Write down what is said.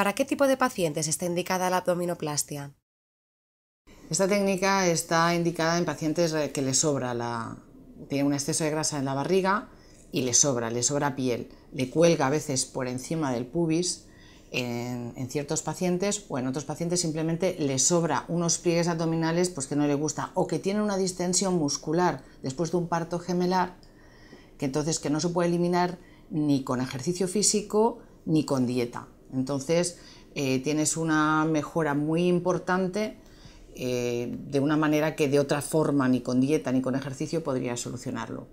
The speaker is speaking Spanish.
¿Para qué tipo de pacientes está indicada la abdominoplastia? Esta técnica está indicada en pacientes eh, que les sobra la. tiene un exceso de grasa en la barriga y le sobra, le sobra piel. Le cuelga a veces por encima del pubis en, ciertos pacientes o en otros pacientes simplemente le sobra unos pliegues abdominales pues que no le gusta o que tienen una distensión muscular después de un parto gemelar que entonces que no se puede eliminar ni con ejercicio físico ni con dieta. Entonces eh, tienes una mejora muy importante eh, de una manera que de otra forma, ni con dieta ni con ejercicio, podrías solucionarlo.